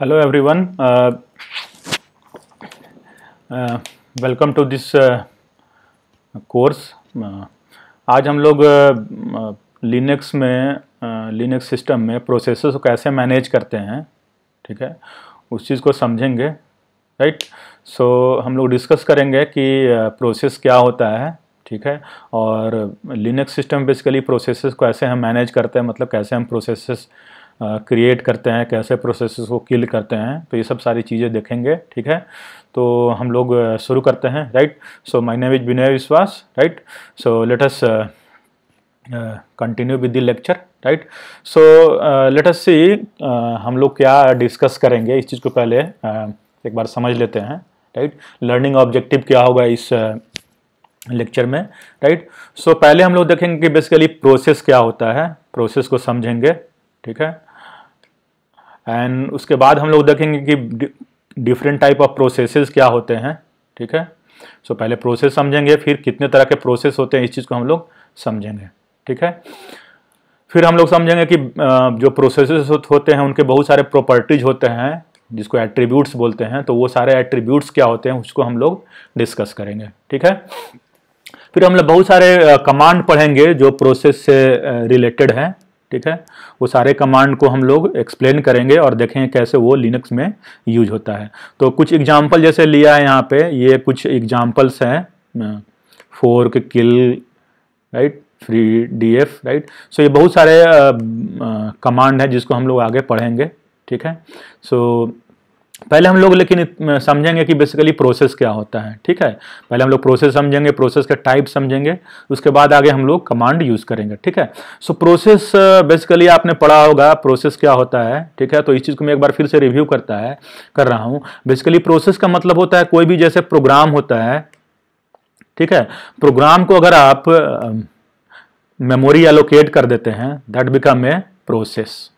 hello every one welcome to this course आज हम लोग लिनक्स uh, में लिनक्स uh, सिस्टम में प्रोसेस को कैसे मैनेज करते हैं ठीक है उस चीज़ को समझेंगे राइट सो so, हम लोग डिस्कस करेंगे कि प्रोसेस uh, क्या होता है ठीक है और लिनक्स सिस्टम बेसिकली प्रोसेस को ऐसे हम मैनेज करते हैं मतलब कैसे हम प्रोसेसेस क्रिएट करते हैं कैसे प्रोसेस को किल करते हैं तो ये सब सारी चीज़ें देखेंगे ठीक है तो हम लोग शुरू करते हैं right so my name is Vinay Vishwas right so let's continue with the lecture right so let's see हम लोग क्या डिस्कस करेंगे इस चीज़ को पहले uh, एक बार समझ लेते हैं राइट लर्निंग ऑब्जेक्टिव क्या होगा इस लेक्चर में राइट सो so, पहले हम लोग देखेंगे कि बेसिकली प्रोसेस क्या होता है प्रोसेस को समझेंगे ठीक है एंड उसके बाद हम लोग देखेंगे कि डिफरेंट टाइप ऑफ प्रोसेसेस क्या होते हैं ठीक है सो so, पहले प्रोसेस समझेंगे फिर कितने तरह के प्रोसेस होते हैं इस चीज़ को हम लोग समझेंगे ठीक है फिर हम लोग समझेंगे कि जो प्रोसेसेस होते हैं उनके बहुत सारे प्रॉपर्टीज होते हैं जिसको एट्रीब्यूट्स बोलते हैं तो वो सारे एट्रीब्यूट्स क्या होते हैं उसको हम लोग डिस्कस करेंगे ठीक है फिर हम लोग बहुत सारे कमांड पढ़ेंगे जो प्रोसेस से रिलेटेड हैं ठीक है वो सारे कमांड को हम लोग एक्सप्लेन करेंगे और देखें कैसे वो लिनक्स में यूज होता है तो कुछ एग्जाम्पल जैसे लिया है यहाँ पे ये कुछ एग्जाम्पल्स हैं fork kill right free D F right so ये बहुत सारे कमांड हैं जिसको हम लोग आगे पढ़ेंगे ठीक है सो so, पहले हम लोग लेकिन समझेंगे कि बेसिकली प्रोसेस क्या होता है ठीक है पहले हम लोग प्रोसेस समझेंगे प्रोसेस का टाइप समझेंगे उसके बाद आगे हम लोग कमांड यूज करेंगे ठीक है सो प्रोसेस बेसिकली आपने पढ़ा होगा प्रोसेस क्या होता है ठीक है तो इस चीज़ को मैं एक बार फिर से रिव्यू करता है कर रहा हूँ बेसिकली प्रोसेस का मतलब होता है कोई भी जैसे प्रोग्राम होता है ठीक है प्रोग्राम को अगर आप मेमोरी एलोकेट कर देते हैं दैट बिकम ए प्रोसेस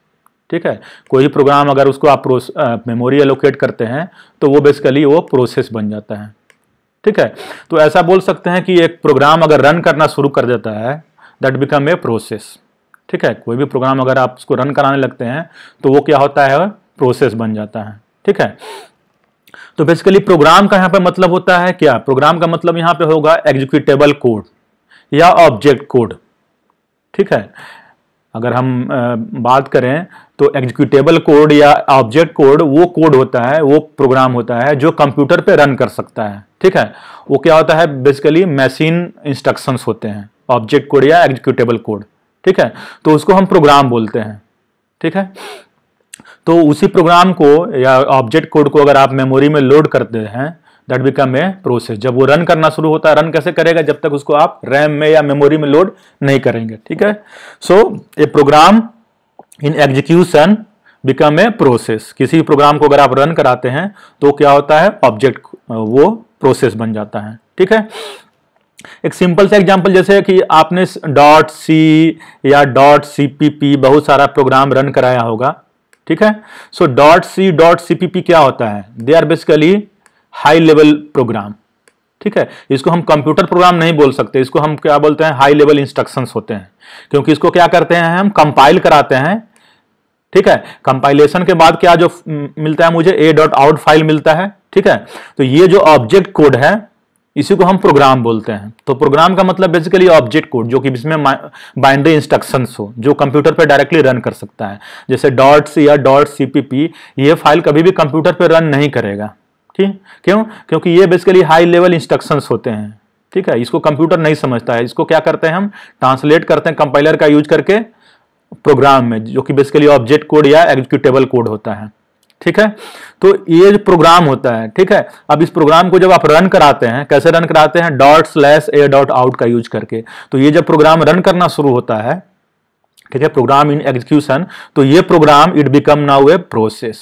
ठीक है कोई प्रोग्राम अगर उसको आप मेमोरी एलोकेट करते हैं तो वो बेसिकली वो प्रोसेस बन जाता है ठीक है तो ऐसा बोल सकते हैं कि एक प्रोग्राम अगर रन करना शुरू कर देता है दैट बिकम ए प्रोसेस ठीक है कोई भी प्रोग्राम अगर आप उसको रन कराने लगते हैं तो वो क्या होता है प्रोसेस बन जाता है ठीक है तो बेसिकली प्रोग्राम का यहाँ पर मतलब होता है क्या प्रोग्राम का मतलब यहाँ पे होगा एग्जीक्यूटेबल कोड या ऑब्जेक्ट कोड ठीक है अगर हम बात करें तो एग्जीक्यूटेबल कोड या ऑब्जेक्ट कोड वो कोड होता है वो प्रोग्राम होता है जो कंप्यूटर पे रन कर सकता है ठीक है वो क्या होता है बेसिकली मशीन इंस्ट्रक्शंस होते हैं ऑब्जेक्ट कोड या एग्जीक्यूटेबल कोड ठीक है तो उसको हम प्रोग्राम बोलते हैं ठीक है तो उसी प्रोग्राम को या ऑब्जेक्ट कोड को अगर आप मेमोरी में लोड करते हैं दैट बिकम ए प्रोसेस जब वो रन करना शुरू होता है रन कैसे करेगा जब तक उसको आप रैम में या मेमोरी में लोड नहीं करेंगे ठीक है so a program in execution become a process किसी भी प्रोग्राम को अगर आप रन कराते हैं तो क्या होता है ऑब्जेक्ट वो प्रोसेस बन जाता है ठीक है एक सिंपल सा एग्जांपल जैसे कि आपने डॉट सी या डॉट सीपीपी बहुत सारा प्रोग्राम रन कराया होगा ठीक है so dot C dot CPP क्या होता है they are basically high level program ठीक है इसको हम कंप्यूटर प्रोग्राम नहीं बोल सकते इसको हम क्या बोलते हैं हाई लेवल इंस्ट्रक्शंस होते हैं क्योंकि इसको क्या करते हैं हम कंपाइल कराते हैं ठीक है कंपाइलेशन के बाद क्या जो मिलता है मुझे ए डॉट आउट फाइल मिलता है ठीक है तो ये जो ऑब्जेक्ट कोड है इसी को हम प्रोग्राम बोलते हैं तो प्रोग्राम का मतलब बेसिकली ऑब्जेक्ट कोड जो कि इसमें बाइंड्री इंस्ट्रक्शंस हो जो कंप्यूटर पर डायरेक्टली रन कर सकता है जैसे डॉट्स या डॉट सीपीपी ये फाइल कभी भी कंप्यूटर पर रन नहीं करेगा ठीक क्यों क्योंकि ये बेसिकली हाई लेवल इंस्ट्रक्शंस होते हैं ठीक है इसको कंप्यूटर नहीं समझता है इसको क्या करते हैं हम ट्रांसलेट करते हैं कंपाइलर का यूज करके प्रोग्राम में जो कि बेसिकली ऑब्जेक्ट कोड या एग्जीक्यूटेबल कोड होता है ठीक है तो ये जो प्रोग्राम होता है ठीक है अब इस प्रोग्राम को जब आप रन कराते हैं कैसे रन कराते हैं dot slash A dot out का यूज करके तो ये जब प्रोग्राम रन करना शुरू होता है ठीक है प्रोग्राम इन एग्जीक्यूशन तो ये program it become now a process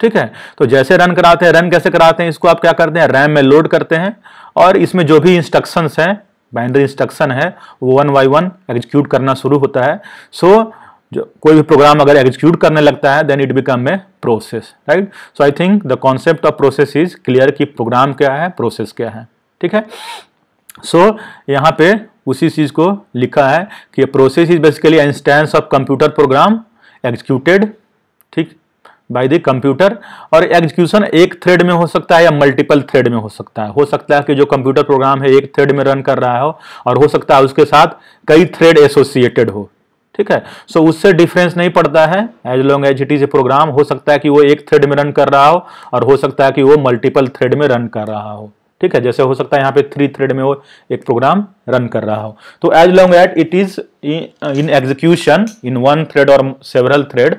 ठीक है तो जैसे रन कराते हैं रन कैसे कराते हैं इसको आप क्या करते हैं रैम में लोड करते हैं और इसमें जो भी इंस्ट्रक्शन है बाइंडरी इंस्ट्रक्शन है वो वन बाई वन एग्जीक्यूट करना शुरू होता है सो जो कोई भी प्रोग्राम अगर एग्जीक्यूट करने लगता है then it become a process right so I think the concept of process is clear कि प्रोग्राम क्या है प्रोसेस क्या है ठीक है सो so, यहाँ पे उसी चीज को लिखा है कि process is basically instance of computer program executed ठीक बाय द कंप्यूटर और एग्जीक्यूशन एक थ्रेड में हो सकता है या मल्टीपल थ्रेड में हो सकता है हो सकता है कि जो कंप्यूटर प्रोग्राम है एक थ्रेड में रन कर रहा हो और हो सकता है उसके साथ कई थ्रेड एसोसिएटेड हो ठीक है सो so, उससे डिफरेंस नहीं पड़ता है as long as it is a program हो सकता है कि वो एक थ्रेड में रन कर रहा हो और हो सकता है कि वो मल्टीपल थ्रेड में रन कर रहा हो ठीक है जैसे हो सकता है यहाँ पे थ्री थ्रेड में वो एक प्रोग्राम रन कर रहा हो तो as long at it is in execution in one thread और सेवरल थ्रेड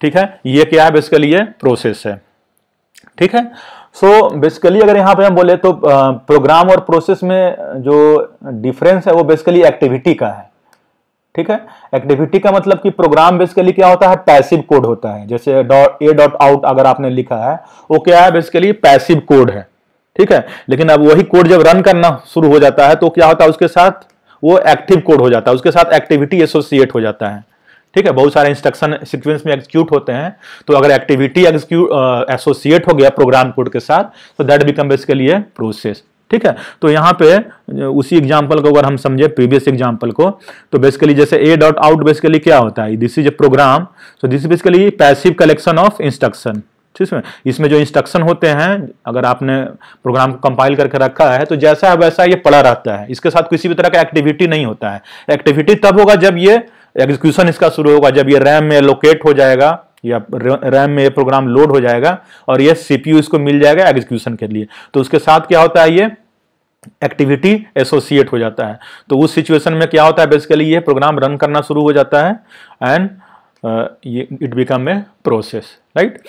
ठीक है ये क्या है बेसिकली ये प्रोसेस है ठीक है सो so, बेसिकली अगर यहां पे हम बोले तो प्रोग्राम और प्रोसेस में जो डिफरेंस है वो बेसिकली एक्टिविटी का है ठीक है एक्टिविटी का मतलब कि प्रोग्राम बेसिकली क्या होता है पैसिव कोड होता है जैसे डॉट ए डॉट आउट अगर आपने लिखा है वो क्या है बेसिकली पैसिव कोड है ठीक है लेकिन अब वही कोड जब रन करना शुरू हो जाता है तो क्या होता है उसके साथ वो एक्टिव कोड हो जाता है उसके साथ एक्टिविटी एसोसिएट हो जाता है ठीक है बहुत सारे इंस्ट्रक्शन सीक्वेंस में एग्जीक्यूट होते हैं तो अगर एक्टिविटी एग्जीक्यूट एसोसिएट हो गया प्रोग्राम कोड के साथ तो दैट बिकम बेसिकली लिए प्रोसेस ठीक है तो यहाँ पे उसी एग्जाम्पल को अगर हम समझे प्रीवियस एग्जाम्पल को तो बेसिकली जैसे ए डॉट आउट बेसिकली क्या होता है this is a program so this basically passive collection of instruction ठीक है इसमें जो इंस्ट्रक्शन होते हैं अगर आपने प्रोग्राम को कंपाइल करके रखा है तो जैसा है वैसा ये पड़ा रहता है इसके साथ किसी भी तरह का एक्टिविटी नहीं होता है एक्टिविटी तब होगा जब ये एग्जीक्यूशन इसका शुरू होगा जब ये रैम में लोकेट हो जाएगा या रैम में ये प्रोग्राम लोड हो जाएगा और ये सीपीयू इसको मिल जाएगा एग्जीक्यूशन के लिए तो उसके साथ क्या होता है ये एक्टिविटी एसोसिएट हो जाता है तो उस सिचुएशन में क्या होता है बेसिकली ये प्रोग्राम रन करना शुरू हो जाता है and it become a process right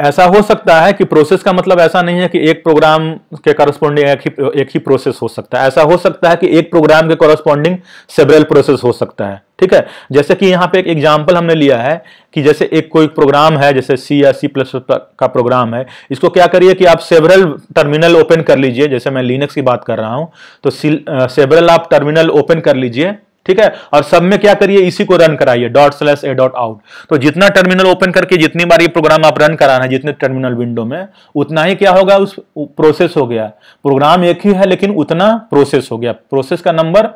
ऐसा हो सकता है कि प्रोसेस का मतलब ऐसा नहीं है कि एक प्रोग्राम के कॉरस्पॉन्डिंग एक ही एक ही प्रोसेस हो सकता है ऐसा हो सकता है कि एक प्रोग्राम के कॉरस्पॉन्डिंग सेवरल प्रोसेस हो सकता है ठीक है जैसे कि यहाँ पे एक एग्जाम्पल हमने लिया है कि जैसे एक कोई प्रोग्राम है जैसे सी या सी प्लस का प्रोग्राम है इसको क्या करिए कि आप सेवरल टर्मिनल ओपन कर लीजिए जैसे मैं लिनक्स की बात कर रहा हूँ तो सेवरल आप टर्मिनल ओपन कर लीजिए ठीक है और सब में क्या करिए इसी को रन कराइए dot slash A dot out तो जितना टर्मिनल ओपन करके जितनी बार ये प्रोग्राम आप रन कराना है जितने टर्मिनल विंडो में उतना ही क्या होगा उस प्रोसेस हो गया प्रोग्राम एक ही है लेकिन उतना प्रोसेस हो गया प्रोसेस का नंबर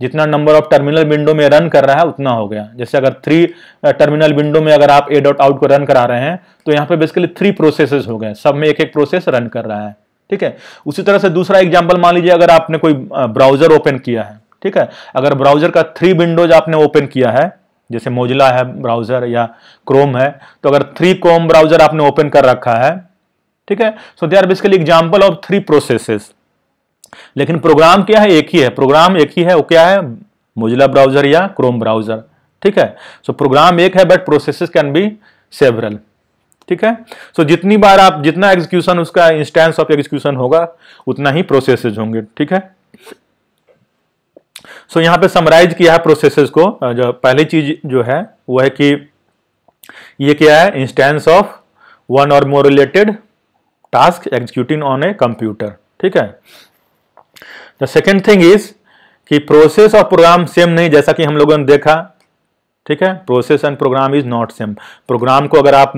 जितना नंबर ऑफ टर्मिनल विंडो में रन कर रहा है उतना हो गया जैसे अगर थ्री टर्मिनल विंडो में अगर आप ए डॉट आउट को रन करा रहे हैं तो यहाँ पे बेसिकली थ्री प्रोसेसेस हो गए सब में एक एक प्रोसेस रन कर रहा है ठीक है उसी तरह से दूसरा एग्जाम्पल मान लीजिए अगर आपने कोई ब्राउजर ओपन किया है ठीक है अगर ब्राउजर का थ्री विंडोज आपने ओपन किया है जैसे मोजिला है ब्राउजर या क्रोम है तो अगर थ्री क्रोम ब्राउजर आपने ओपन कर रखा है ठीक है so they are basically example of three processes लेकिन प्रोग्राम क्या है एक ही है प्रोग्राम एक ही है वो क्या है मोजिला ब्राउजर या क्रोम ब्राउजर ठीक है सो so, प्रोग्राम एक है but processes can be several ठीक है सो so, जितनी बार आप जितना एग्जीक्यूशन उसका इंस्टेंस ऑफ एग्जीक्यूशन होगा उतना ही प्रोसेस होंगे ठीक है सो so, यहाँ पे समराइज किया है प्रोसेसेस को जो पहली चीज जो है वो है कि ये क्या है इंस्टेंस ऑफ वन और more related task executing on a computer ठीक है द सेकेंड थिंग इज कि प्रोसेस और प्रोग्राम सेम नहीं जैसा कि हम लोगों ने देखा ठीक है process and program is not same program को अगर आप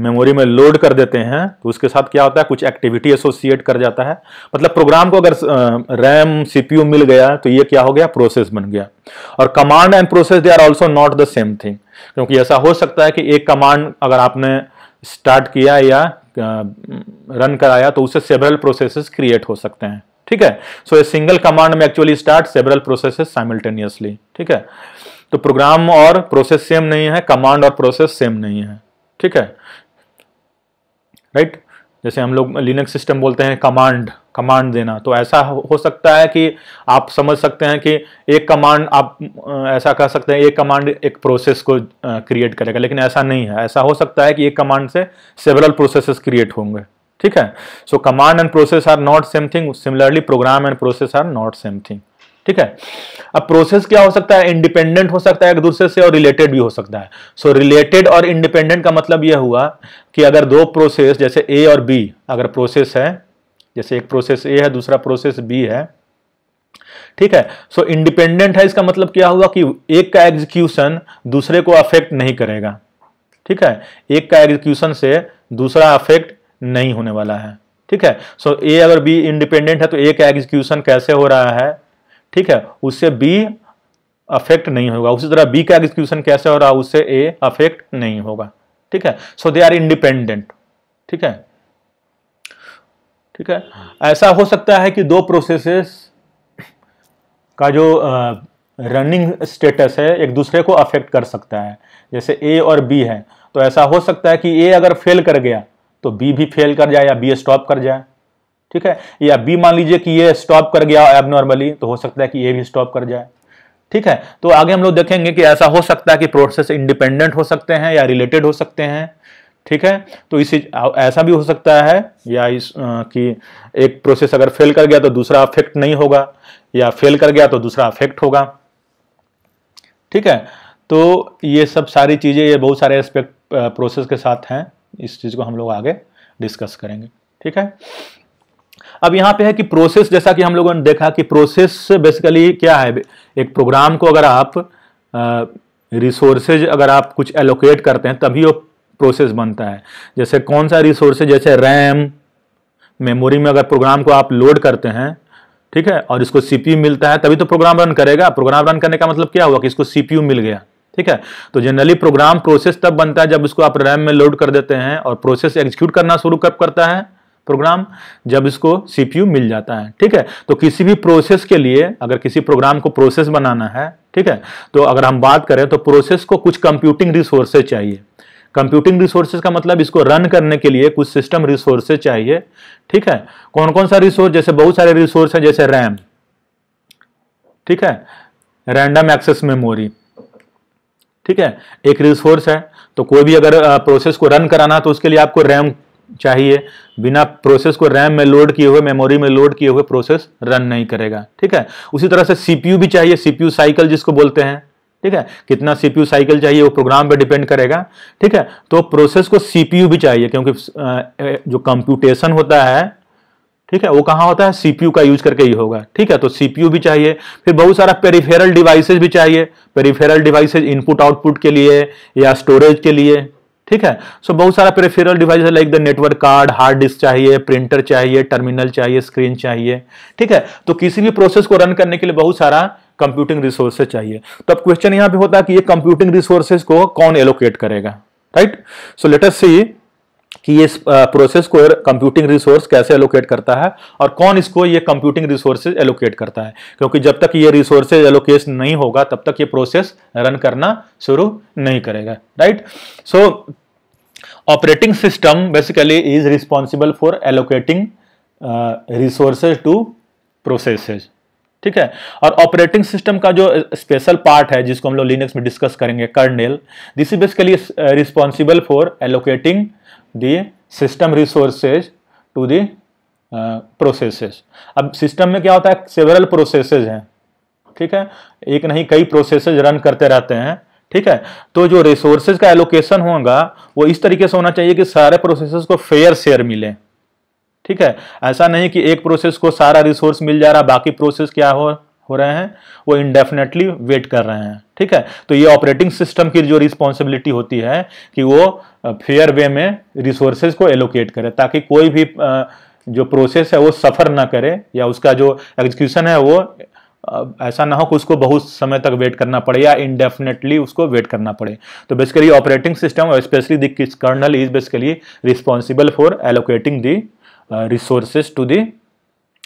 मेमोरी में लोड कर देते हैं तो उसके साथ क्या होता है कुछ एक्टिविटी एसोसिएट कर जाता है मतलब प्रोग्राम को अगर रैम सीपीयू मिल गया तो ये क्या हो गया प्रोसेस बन गया और command and process they are also not the same thing क्योंकि ऐसा हो सकता है कि एक कमांड अगर आपने स्टार्ट किया या रन कराया तो उससे सेवरल प्रोसेसेस क्रिएट हो सकते हैं ठीक है सो ए सिंगल कमांड में actually start several processes simultaneously ठीक है तो प्रोग्राम और प्रोसेस सेम नहीं है कमांड और प्रोसेस सेम नहीं है ठीक है राइट जैसे हम लोग लिनक्स सिस्टम बोलते हैं कमांड कमांड देना तो ऐसा हो सकता है कि आप समझ सकते हैं कि एक कमांड आप ऐसा कह सकते हैं एक कमांड एक प्रोसेस को क्रिएट करेगा लेकिन ऐसा नहीं है ऐसा हो सकता है कि एक कमांड से सेवरल प्रोसेसेस क्रिएट होंगे ठीक है so command and process are not same thing similarly program and process are not same thing ठीक है अब प्रोसेस क्या हो सकता है इंडिपेंडेंट हो सकता है एक दूसरे से और रिलेटेड भी हो सकता है सो रिलेटेड और इंडिपेंडेंट का मतलब यह हुआ कि अगर दो प्रोसेस जैसे ए और बी अगर प्रोसेस है जैसे एक प्रोसेस ए है दूसरा प्रोसेस बी है ठीक है सो so, इंडिपेंडेंट है इसका मतलब क्या हुआ कि एक का एग्जीक्यूशन दूसरे को अफेक्ट नहीं करेगा ठीक है एक का एग्जीक्यूशन से दूसरा अफेक्ट नहीं होने वाला है ठीक है सो so, ए अगर बी इंडिपेंडेंट है तो ए का एग्जीक्यूशन कैसे हो रहा है ठीक है उससे बी अफेक्ट नहीं होगा उसी तरह बी का एग्जीक्यूशन कैसे हो रहा है उससे ए अफेक्ट नहीं होगा ठीक है सो दे आर इंडिपेंडेंट ठीक है ठीक है ऐसा हो सकता है कि दो प्रोसेसेस का जो रनिंग स्टेटस है एक दूसरे को अफेक्ट कर सकता है जैसे ए और बी है तो ऐसा हो सकता है कि ए अगर फेल कर गया तो बी भी फेल कर जाए या बी स्टॉप कर जाए ठीक है या बी मान लीजिए कि ये स्टॉप कर गया एब नॉर्मली तो हो सकता है कि ये भी स्टॉप कर जाए ठीक है तो आगे हम लोग देखेंगे कि ऐसा हो सकता है कि प्रोसेस इंडिपेंडेंट हो सकते हैं या रिलेटेड हो सकते हैं ठीक है तो इसी ऐसा भी हो सकता है या इस आ, कि एक प्रोसेस अगर फेल कर गया तो दूसरा अफेक्ट नहीं होगा या फेल कर गया तो दूसरा अफेक्ट होगा ठीक है तो ये सब सारी चीज़ें ये बहुत सारे एस्पेक्ट प्रोसेस के साथ हैं इस चीज़ को हम लोग आगे डिस्कस करेंगे ठीक है अब यहाँ पे है कि प्रोसेस जैसा कि हम लोगों ने देखा कि प्रोसेस बेसिकली क्या है एक प्रोग्राम को अगर आप रिसोर्सेज अगर आप कुछ एलोकेट करते हैं तभी वो प्रोसेस बनता है जैसे कौन सा रिसोर्सेज जैसे रैम मेमोरी में अगर प्रोग्राम को आप लोड करते हैं ठीक है और इसको सीपीयू मिलता है तभी तो प्रोग्राम रन करेगा प्रोग्राम रन करने का मतलब क्या हुआ कि इसको सीपीयू मिल गया ठीक है तो जनरली प्रोग्राम प्रोसेस तब बनता है जब इसको आप रैम में लोड कर देते हैं और प्रोसेस एग्जीक्यूट करना शुरू कब करता है प्रोग्राम जब इसको सीपीयू मिल जाता है ठीक है तो किसी भी प्रोसेस के लिए अगर किसी प्रोग्राम को प्रोसेस बनाना है ठीक है तो अगर हम बात करें तो प्रोसेस को कुछ कंप्यूटिंग रिसोर्सेज चाहिए कंप्यूटिंग रिसोर्सेज का मतलब इसको रन करने के लिए कुछ सिस्टम रिसोर्सेज चाहिए ठीक है कौन कौन सा रिसोर्स जैसे बहुत सारे रिसोर्स हैं जैसे रैम ठीक है रैंडम एक्सेस मेमोरी ठीक है एक रिसोर्स है तो कोई भी अगर प्रोसेस को रन कराना तो उसके लिए आपको रैम चाहिए बिना प्रोसेस को रैम में लोड किए हुए मेमोरी में लोड किए हुए प्रोसेस रन नहीं करेगा ठीक है उसी तरह से सीपीयू भी चाहिए सीपीयू साइकिल जिसको बोलते हैं ठीक है कितना सीपीयू साइकिल चाहिए वो प्रोग्राम पर डिपेंड करेगा ठीक है तो प्रोसेस को सीपीयू भी चाहिए क्योंकि जो कंप्यूटेशन होता है ठीक है वो कहाँ होता है सीपीयू का यूज करके ही होगा ठीक है तो सीपीयू भी चाहिए फिर बहुत सारा पेरीफेरल डिवाइसेज भी चाहिए पेरीफेरल डिवाइसेज इनपुट आउटपुट के लिए या स्टोरेज के लिए ठीक है सो so, बहुत सारा पेरिफेरल डिवाइस है like the network card hard disk चाहिए प्रिंटर चाहिए टर्मिनल चाहिए स्क्रीन चाहिए ठीक है तो किसी भी प्रोसेस को रन करने के लिए बहुत सारा कंप्यूटिंग रिसोर्सेज चाहिए तो अब क्वेश्चन यहां पे होता है कि ये कंप्यूटिंग रिसोर्सेज को कौन एलोकेट करेगा राइट सो लेट सी कि ये प्रोसेस को कंप्यूटिंग रिसोर्स कैसे एलोकेट करता है और कौन इसको ये कंप्यूटिंग रिसोर्सेज एलोकेट करता है क्योंकि जब तक ये रिसोर्सेज एलोकेशन नहीं होगा तब तक ये प्रोसेस रन करना शुरू नहीं करेगा right so operating system basically is responsible for allocating resources to processes ठीक है और ऑपरेटिंग सिस्टम का जो स्पेशल पार्ट है जिसको हम लोग लिनक्स में डिस्कस करेंगे kernel this is basically responsible for allocating the system resources to the processes uh, अब सिस्टम में क्या होता है सेवरल प्रोसेसेस हैं ठीक है एक नहीं कई प्रोसेसेस रन करते रहते हैं ठीक है तो जो रिसोर्सेज का एलोकेशन होगा वो इस तरीके से होना चाहिए कि सारे प्रोसेसेस को फेयर शेयर मिले ठीक है ऐसा नहीं कि एक प्रोसेस को सारा रिसोर्स मिल जा रहा बाकी प्रोसेस क्या हो हो रहे हैं वो इनडेफिनेटली वेट कर रहे हैं ठीक है तो ये ऑपरेटिंग सिस्टम की जो रिस्पॉन्सिबिलिटी होती है कि वो फेयर वे में रिसोर्सेज को एलोकेट करे ताकि कोई भी जो प्रोसेस है वो सफ़र ना करे या उसका जो एग्जीक्यूशन है वो ऐसा ना हो कि उसको बहुत समय तक वेट करना पड़े या इनडेफिनेटली उसको वेट करना पड़े तो बेसिकली ऑपरेटिंग सिस्टम और specially the kernel is basically responsible for allocating the resources to the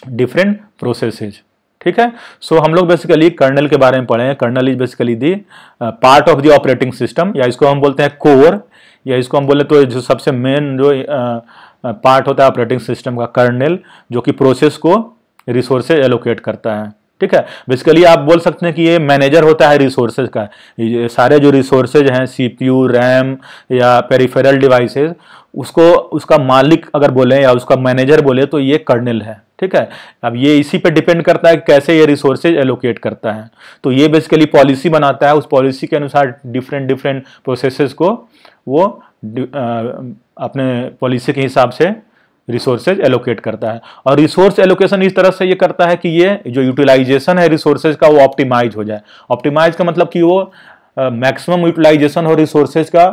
different processes ठीक है सो so, हम लोग बेसिकली कर्नल के बारे में पढ़े हैं kernel is basically the part of the operating system या इसको हम बोलते हैं कोर या इसको हम बोले तो जो सबसे मेन जो पार्ट uh, uh, होता है ऑपरेटिंग सिस्टम का कर्नल जो कि प्रोसेस को रिसोर्सेज एलोकेट करता है ठीक है बेसिकली आप बोल सकते हैं कि ये मैनेजर होता है रिसोर्सेज का सारे जो रिसोर्सेज हैं सीपीयू रैम या पेरिफेरल डिवाइसेज उसको उसका मालिक अगर बोले या उसका मैनेजर बोले तो ये कर्नल है ठीक है अब ये इसी पे डिपेंड करता है कैसे ये रिसोर्सेज एलोकेट करता है तो ये बेसिकली पॉलिसी बनाता है उस पॉलिसी के अनुसार डिफरेंट डिफरेंट प्रोसेसेस को वो अपने पॉलिसी के हिसाब से रिसोर्सेज एलोकेट करता है और रिसोर्स एलोकेशन इस तरह से ये करता है कि ये जो यूटिलाइजेशन है रिसोर्सेज का वो ऑप्टिमाइज हो जाए ऑप्टिमाइज का मतलब कि वो मैक्सिमम यूटिलाइजेशन हो रिसोर्सेज का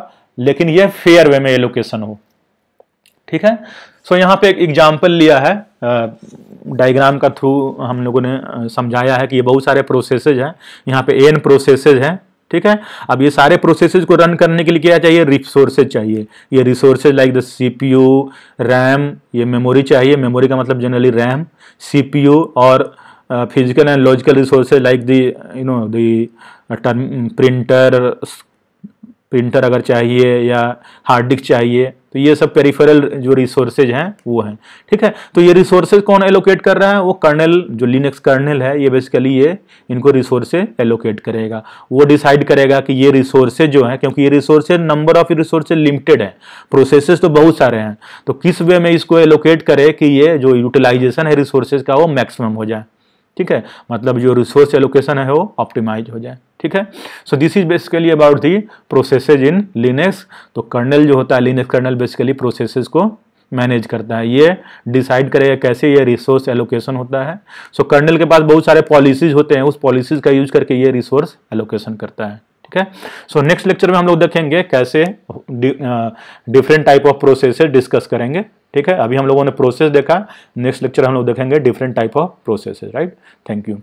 लेकिन ये फेयर वे में एलोकेशन हो ठीक है सो so, यहाँ पे एक एग्जाम्पल लिया है डायग्राम का थ्रू हम लोगों ने समझाया है कि ये बहुत सारे प्रोसेसेज हैं यहाँ पे एन प्रोसेसेज हैं ठीक है अब ये सारे प्रोसेसेस को रन करने के लिए क्या चाहिए रिसोर्सेज चाहिए ये resources like the CPU RAM ये मेमोरी चाहिए मेमोरी का मतलब जनरली रैम सीपीयू और physical and logical resources like the you know the printer printer अगर चाहिए या हार्ड डिस्क चाहिए तो ये सब पेरिफेरल जो रिसोर्सेज हैं वो हैं ठीक है तो ये रिसोर्सेज कौन एलोकेट कर रहा है वो कर्नल जो लिनक्स कर्नल है ये बेसिकली ये इनको रिसोर्सेज एलोकेट करेगा वो डिसाइड करेगा कि ये रिसोर्सेज जो हैं क्योंकि ये resources number of resources limited हैं प्रोसेसेस तो बहुत सारे हैं तो किस वे में इसको एलोकेट करे कि ये जो यूटिलाइजेशन है रिसोर्सेज का वो मैक्सिमम हो जाए ठीक है मतलब जो रिसोर्स एलोकेशन है वो ऑप्टिमाइज हो जाए ठीक है so this is basically about the processes in Linux तो कर्नल जो होता है लिनेक्स कर्नल बेसिकली प्रोसेसेज को मैनेज करता है ये डिसाइड करेगा कैसे ये रिसोर्स एलोकेशन होता है सो so, कर्नल के पास बहुत सारे पॉलिसीज होते हैं उस पॉलिसीज का यूज करके ये रिसोर्स एलोकेशन करता है ठीक है सो नेक्स्ट लेक्चर में हम लोग देखेंगे कैसे different type of process discuss करेंगे ठीक है अभी हम लोगों ने प्रोसेस देखा नेक्स्ट लेक्चर हम लोग देखेंगे different type of process right thank you